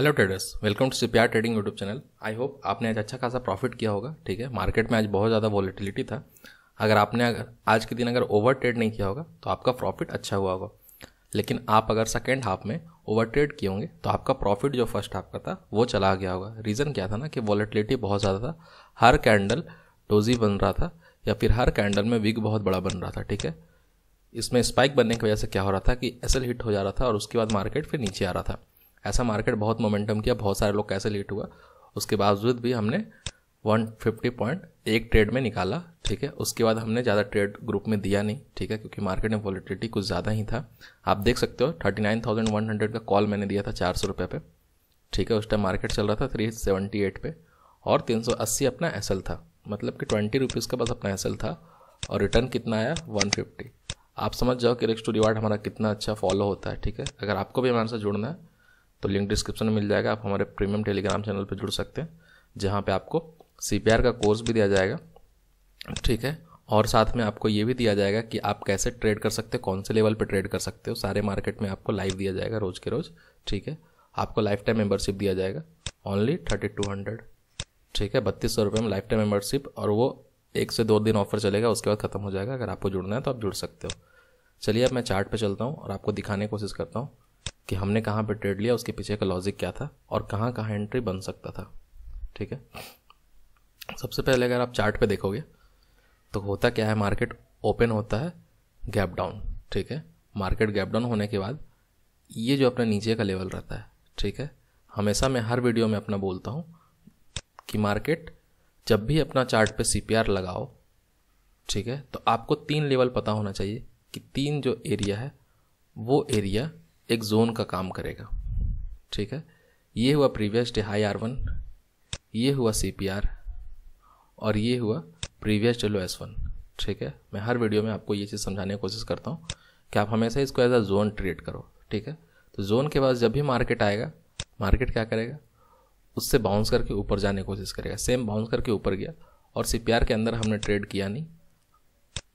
hello traders welcome to C trading YouTube channel I hope आपने आज अच्छा खासा प्रॉफिट किया होगा ठीक है मार्केट में आज बहुत ज़्यादा वॉलीटिलिटी था अगर आपने अगर आज के दिन अगर ओवर ट्रेड नहीं किया होगा तो आपका प्रॉफिट अच्छा हुआ होगा लेकिन आप अगर सेकेंड हाफ में ओवर ट्रेड किए होंगे तो आपका प्रॉफिट जो फर्स्ट हाफ का था वो चला गया होगा रीज़न क्या था ना कि वॉलीटिलिटी बहुत ज़्यादा था हर कैंडल डोजी बन रहा था या फिर हर कैंडल में विग बहुत बड़ा बन रहा था ठीक है इसमें स्पाइक बनने की वजह से क्या हो रहा था कि एसल हिट हो जा रहा था और उसके बाद मार्केट फिर नीचे आ रहा था ऐसा मार्केट बहुत मोमेंटम किया बहुत सारे लोग कैसे लेट हुआ उसके बावजूद भी हमने 150 पॉइंट एक ट्रेड में निकाला ठीक है उसके बाद हमने ज़्यादा ट्रेड ग्रुप में दिया नहीं ठीक है क्योंकि मार्केट में वॉलिटिटी कुछ ज़्यादा ही था आप देख सकते हो 39,100 का कॉल मैंने दिया था चार सौ रुपये पे ठीक है उस टाइम मार्केट चल रहा था 378 पे और 380 अपना एल था मतलब कि ट्वेंटी रुपीज़ का बस अपना एल था और रिटर्न कितना आया फिफ्टी आप समझ जाओ कि रिक्स टू रिवार्ड हमारा कितना अच्छा फॉलो होता है ठीक है अगर आपको भी हमारे साथ जुड़ना है तो लिंक डिस्क्रिप्शन में मिल जाएगा आप हमारे प्रीमियम टेलीग्राम चैनल पर जुड़ सकते हैं जहाँ पर आपको सी का कोर्स भी दिया जाएगा ठीक है और साथ में आपको ये भी दिया जाएगा कि आप कैसे ट्रेड कर सकते हो कौन से लेवल पे ट्रेड कर सकते हो सारे मार्केट में आपको लाइव दिया जाएगा रोज़ के रोज़ ठीक है आपको लाइफ टाइम मेम्बरशिप दिया जाएगा ओनली थर्टी टू हंड्रेड ठीक है बत्तीस सौ रुपये में लाइफ टाइम मेम्बरशिप और वो एक से दो दिन ऑफर चलेगा उसके बाद ख़त्म हो जाएगा अगर आपको जुड़ना है तो आप जुड़ सकते हो चलिए अब मैं चार्ट पे चलता हूँ और आपको दिखाने की कोशिश करता हूँ कि हमने कहाँ पर ट्रेड लिया उसके पीछे का लॉजिक क्या था और कहाँ कहाँ एंट्री बन सकता था ठीक है सबसे पहले अगर आप चार्ट पे देखोगे तो होता क्या है मार्केट ओपन होता है गैप डाउन ठीक है मार्केट गैप डाउन होने के बाद ये जो अपना नीचे का लेवल रहता है ठीक है हमेशा मैं हर वीडियो में अपना बोलता हूँ कि मार्केट जब भी अपना चार्ट पे सी लगाओ ठीक है तो आपको तीन लेवल पता होना चाहिए कि तीन जो एरिया है वो एरिया एक जोन का काम करेगा ठीक है ये हुआ previous day high R one ये हुआ सी पी आर और ये हुआ प्रीवियस लो एस वन ठीक है मैं हर वीडियो में आपको ये चीज़ समझाने की कोशिश करता हूँ कि आप हमेशा इसको एज अ जोन ट्रेड करो ठीक है तो जोन के बाद जब भी मार्केट आएगा मार्केट क्या करेगा उससे बाउंस करके ऊपर जाने की कोशिश करेगा सेम बाउंस करके ऊपर गया और सी के अंदर हमने ट्रेड किया नहीं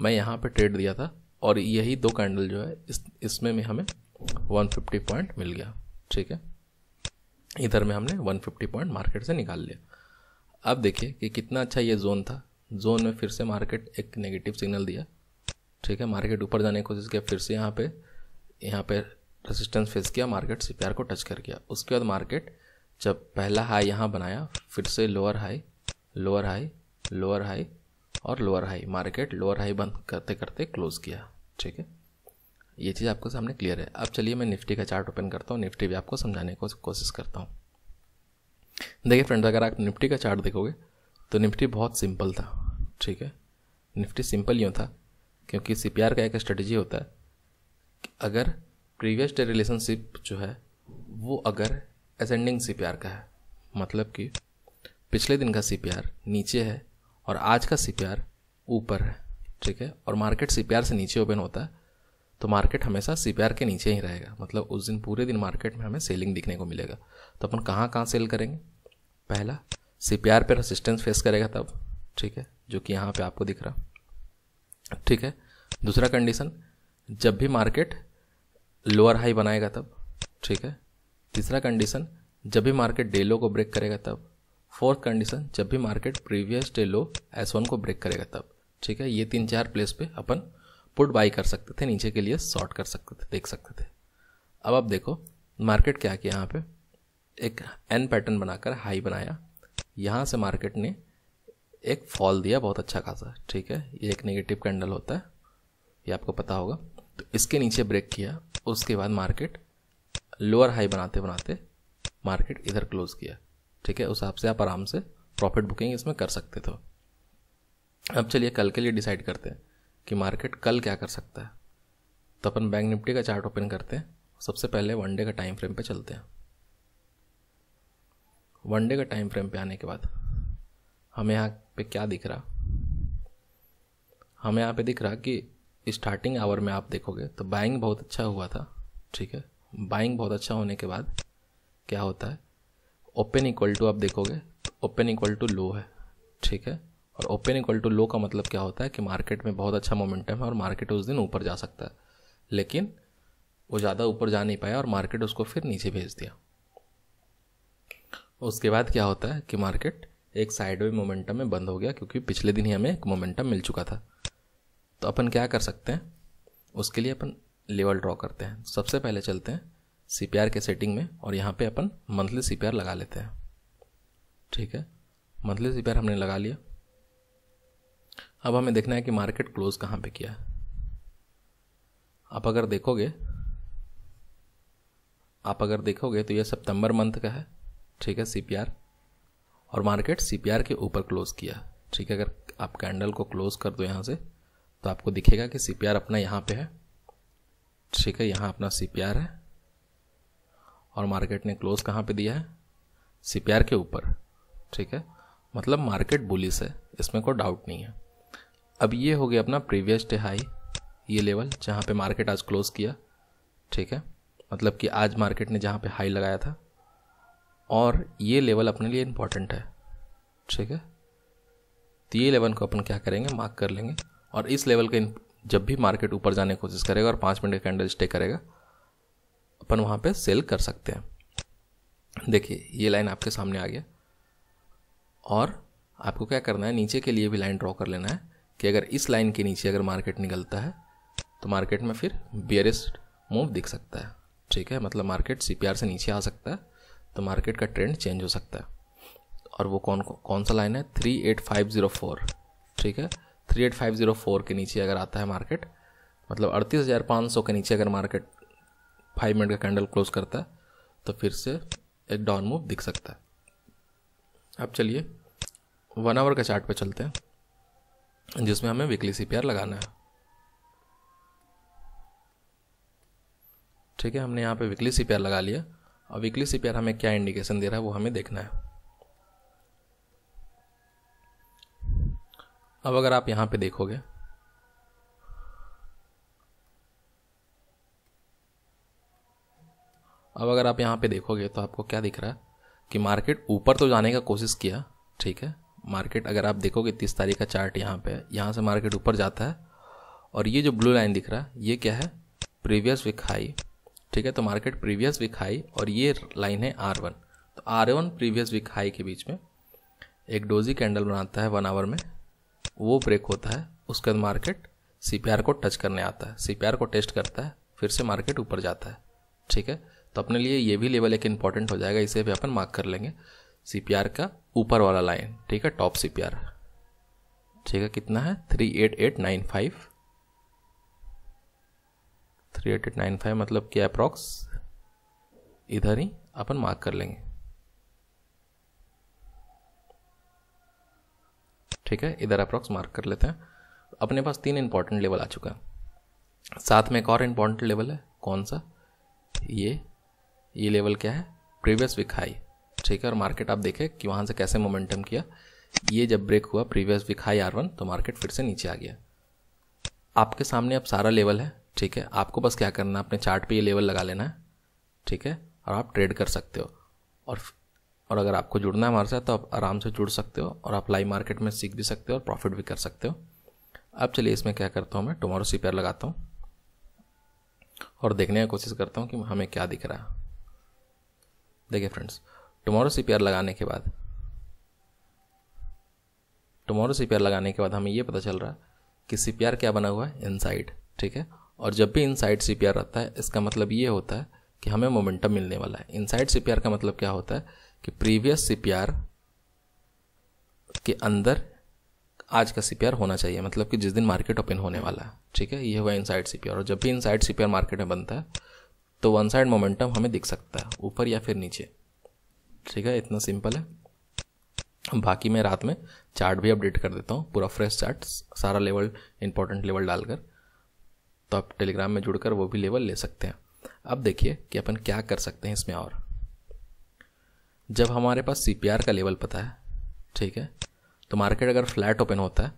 मैं यहाँ पर ट्रेड दिया था और यही दो कैंडल जो है इस इसमें में हमें 150 पॉइंट मिल गया ठीक है इधर में हमने 150 पॉइंट मार्केट से निकाल लिया अब देखिए कि कितना अच्छा ये जोन था जोन में फिर से मार्केट एक नेगेटिव सिग्नल दिया ठीक है मार्केट ऊपर जाने की कोशिश किया फिर से यहाँ पे यहाँ पे रेसिस्टेंस फेस किया मार्केट सी को टच कर गया उसके बाद मार्केट जब पहला हाई यहाँ बनाया फिर से lower high lower high lower high और lower high market lower high बंद करते करते क्लोज़ किया ठीक है ये चीज़ आपके सामने क्लियर है अब चलिए मैं निफ्टी का चार्ट ओपन करता हूँ निफ्टी भी आपको समझाने को, कोशिश करता हूँ देखिए फ्रेंड अगर आप निफ्टी का चार्ट देखोगे तो निफ्टी बहुत सिंपल था ठीक है निफ्टी सिंपल यूँ था क्योंकि सी का एक स्ट्रेटजी होता है अगर प्रीवियस डे रिलेशनशिप जो है वो अगर असेंडिंग सी का है मतलब कि पिछले दिन का सी नीचे है और आज का सी ऊपर है ठीक है और मार्केट सी से नीचे ओपन होता है तो मार्केट हमेशा सी के नीचे ही रहेगा मतलब उस दिन पूरे दिन मार्केट में हमें सेलिंग दिखने को मिलेगा तो अपन कहाँ कहाँ सेल करेंगे पहला सी पी आर पर रसिस्टेंस फेस करेगा तब ठीक है जो कि यहाँ पे आपको दिख रहा ठीक है दूसरा कंडीशन जब भी मार्केट लोअर हाई बनाएगा तब ठीक है तीसरा कंडीशन जब भी मार्केट डे लो को ब्रेक करेगा तब फोर्थ कंडीशन जब भी market previous day low S one को ब्रेक करेगा तब ठीक है ये तीन चार प्लेस पे अपन पुट बाई कर सकते थे नीचे के लिए शॉर्ट कर सकते थे देख सकते थे अब आप देखो मार्केट क्या किया यहाँ पे एक एन पैटर्न बनाकर हाई बनाया यहाँ से मार्केट ने एक फॉल दिया बहुत अच्छा खासा ठीक है ये एक नेगेटिव कैंडल होता है ये आपको पता होगा तो इसके नीचे ब्रेक किया उसके बाद मार्केट लोअर हाई बनाते बनाते मार्केट इधर क्लोज किया ठीक है उस हिसाब से आप आराम से प्रॉफिट बुकिंग इसमें कर सकते थे अब चलिए कल के लिए डिसाइड करते हैं कि मार्केट कल क्या कर सकता है तो अपन बैंक निफ्टी का चार्ट ओपन करते हैं सबसे पहले वनडे का टाइम फ्रेम पे चलते हैं वनडे का टाइम फ्रेम पे आने के बाद हमें यहाँ पे क्या दिख रहा हमें यहाँ पे दिख रहा कि स्टार्टिंग आवर में आप देखोगे तो बाइंग बहुत अच्छा हुआ था ठीक है बाइंग बहुत अच्छा होने के बाद क्या होता है ओपन इक्वल टू आप देखोगे ओपन इक्वल टू लो है ठीक है और ओपन इक्वल टू लो का मतलब क्या होता है कि मार्केट में बहुत अच्छा मोमेंटम है और मार्केट उस दिन ऊपर जा सकता है लेकिन वो ज़्यादा ऊपर जा नहीं पाया और मार्केट उसको फिर नीचे भेज दिया उसके बाद क्या होता है कि मार्केट एक साइड वे मोमेंटम में बंद हो गया क्योंकि पिछले दिन ही हमें एक मोमेंटम मिल चुका था तो अपन क्या कर सकते हैं उसके लिए अपन लेवल ड्रॉ करते हैं सबसे पहले चलते हैं सी के सेटिंग में और यहाँ पे अपन मंथली सी लगा लेते हैं ठीक है मंथली सी हमने लगा लिया अब हमें देखना है कि मार्केट क्लोज कहाँ पे किया आप अगर देखोगे आप अगर देखोगे तो यह सितंबर मंथ का है ठीक है सीपीआर और मार्केट सीपीआर के ऊपर क्लोज किया ठीक है अगर आप कैंडल को क्लोज कर दो यहाँ से तो आपको दिखेगा कि सीपीआर अपना यहाँ पे है ठीक है यहाँ अपना सीपीआर है और मार्केट ने क्लोज कहाँ पे दिया है सीपीआर के ऊपर ठीक है मतलब मार्केट बुलिस है इसमें कोई डाउट नहीं है अब ये हो गया अपना प्रीवियस डे हाई ये लेवल जहाँ पे मार्केट आज क्लोज़ किया ठीक है मतलब कि आज मार्केट ने जहाँ पे हाई लगाया था और ये लेवल अपने लिए इम्पॉर्टेंट है ठीक है तो ये लेवल को अपन क्या करेंगे मार्क कर लेंगे और इस लेवल के जब भी मार्केट ऊपर जाने की कोशिश करेगा और पाँच मिनट का कैंडल स्टे करेगा अपन वहाँ पे सेल कर सकते हैं देखिए ये लाइन आपके सामने आ गया और आपको क्या करना है नीचे के लिए भी लाइन ड्रॉ कर लेना है कि अगर इस लाइन के नीचे अगर मार्केट निकलता है तो मार्केट में फिर बियरेस्ट मूव दिख सकता है ठीक है मतलब मार्केट सी से नीचे आ सकता है तो मार्केट का ट्रेंड चेंज हो सकता है और वो कौन कौन सा लाइन है three eight five zero four ठीक है three eight five zero four के नीचे अगर आता है मार्केट मतलब अड़तीस हज़ार पाँच सौ के नीचे अगर मार्केट फाइव मिनट का कैंडल क्लोज करता है तो फिर से एक डाउन मूव दिख सकता है अब चलिए वन आवर का चार्ट पे चलते हैं जिसमें हमें वीकली सी लगाना है ठीक है हमने यहाँ पे वीकली सी लगा लिया और वीकली सी हमें क्या इंडिकेशन दे रहा है वो हमें देखना है अब अगर आप यहाँ पे देखोगे अब अगर आप यहाँ पे देखोगे तो आपको क्या दिख रहा है कि मार्केट ऊपर तो जाने का कोशिश किया ठीक है मार्केट अगर आप देखोगे तीस तारीख का चार्ट यहाँ पे यहाँ से मार्केट ऊपर जाता है और ये जो ब्लू लाइन दिख रहा है ये क्या है प्रीवियस वीक हाई ठीक है तो मार्केट प्रीवियस वीक हाई और ये लाइन है आर वन तो R one previous week high के बीच में एक डोजी कैंडल बनाता है वन आवर में वो ब्रेक होता है उसके बाद मार्केट सी को टच करने आता है सी को टेस्ट करता है फिर से मार्केट ऊपर जाता है ठीक है तो अपने लिए ये भी लेवल एक इंपॉर्टेंट हो जाएगा इसे भी अपन मार्क कर लेंगे सीपीआर का ऊपर वाला लाइन ठीक है टॉप सीपीआर ठीक है कितना है three eight eight nine five three eight eight nine five मतलब क्या अप्रॉक्स इधर ही अपन मार्क कर लेंगे ठीक है इधर अप्रॉक्स मार्क कर लेते हैं अपने पास तीन इंपॉर्टेंट लेवल आ चुका है साथ में एक और इंपॉर्टेंट लेवल है कौन सा ये ये लेवल क्या है प्रीवियस विक हाई ठीक है और मार्केट आप देखें कि वहाँ से कैसे मोमेंटम किया ये जब ब्रेक हुआ previous week high R one तो मार्केट फिर से नीचे आ गया आपके सामने अब सारा लेवल है ठीक है आपको बस क्या करना है अपने चार्ट पे ये लेवल लगा लेना है ठीक है और आप ट्रेड कर सकते हो और और अगर आपको जुड़ना है हमारे साथ तो आप आराम से जुड़ सकते हो और आप लाइव मार्केट में सीख भी सकते हो और प्रॉफिट भी कर सकते हो अब चलिए इसमें क्या करता हूँ मैं टुमारो सी लगाता हूँ और देखने की कोशिश करता हूँ कि हमें क्या दिख रहा है देखिए फ्रेंड्स टुमारो सी लगाने के बाद टुमारो सी लगाने के बाद हमें ये पता चल रहा है कि सी क्या बना हुआ है इनसाइड ठीक है और जब भी इनसाइड सी रहता है इसका मतलब ये होता है कि हमें मोमेंटम मिलने वाला है इनसाइड सी का मतलब क्या होता है कि प्रीवियस सी के अंदर आज का सी होना चाहिए मतलब कि जिस दिन मार्केट ओपन होने वाला है ठीक है ये हुआ इनसाइड सी और जब भी इनसाइड सी मार्केट में बनता है तो वन साइड मोमेंटम हमें दिख सकता है ऊपर या फिर नीचे ठीक है इतना सिंपल है बाकी मैं रात में चार्ट भी अपडेट कर देता हूँ पूरा फ्रेश चार्ट सारा लेवल इंपॉर्टेंट लेवल डालकर तो आप टेलीग्राम में जुड़कर वो भी लेवल ले सकते हैं अब देखिए कि अपन क्या कर सकते हैं इसमें और जब हमारे पास सी का लेवल पता है ठीक है तो मार्केट अगर फ्लैट ओपन होता है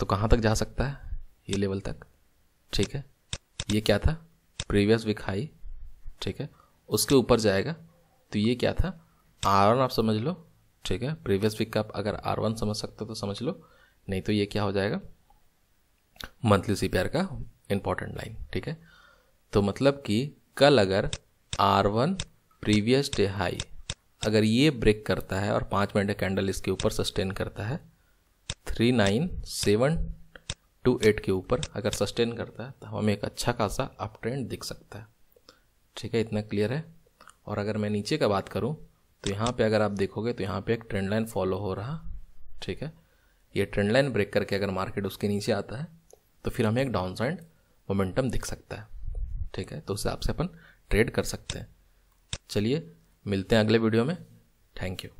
तो कहाँ तक जा सकता है ये लेवल तक ठीक है ये क्या था प्रीवियस वीक हाई ठीक है उसके ऊपर जाएगा तो ये क्या था आर वन आप समझ लो ठीक है प्रीवियस वीक का आप अगर आर वन समझ सकते हो तो समझ लो नहीं तो ये क्या हो जाएगा मंथली सी का इंपॉर्टेंट लाइन ठीक है तो मतलब कि कल अगर R one previous day high अगर ये ब्रेक करता है और पाँच मिनट कैंडल इसके ऊपर सस्टेन करता है three nine seven two eight के ऊपर अगर सस्टेन करता है तो हमें एक अच्छा खासा अप ट्रेंड दिख सकता है ठीक है इतना क्लियर है और अगर मैं नीचे का बात करूँ तो यहाँ पे अगर आप देखोगे तो यहाँ पे एक ट्रेंड लाइन फॉलो हो रहा ठीक है ये ट्रेंड लाइन ब्रेक करके अगर मार्केट उसके नीचे आता है तो फिर हमें एक डाउन साइड मोमेंटम दिख सकता है ठीक है तो उस हिसाब से अपन ट्रेड कर सकते हैं चलिए मिलते हैं अगले वीडियो में थैंक यू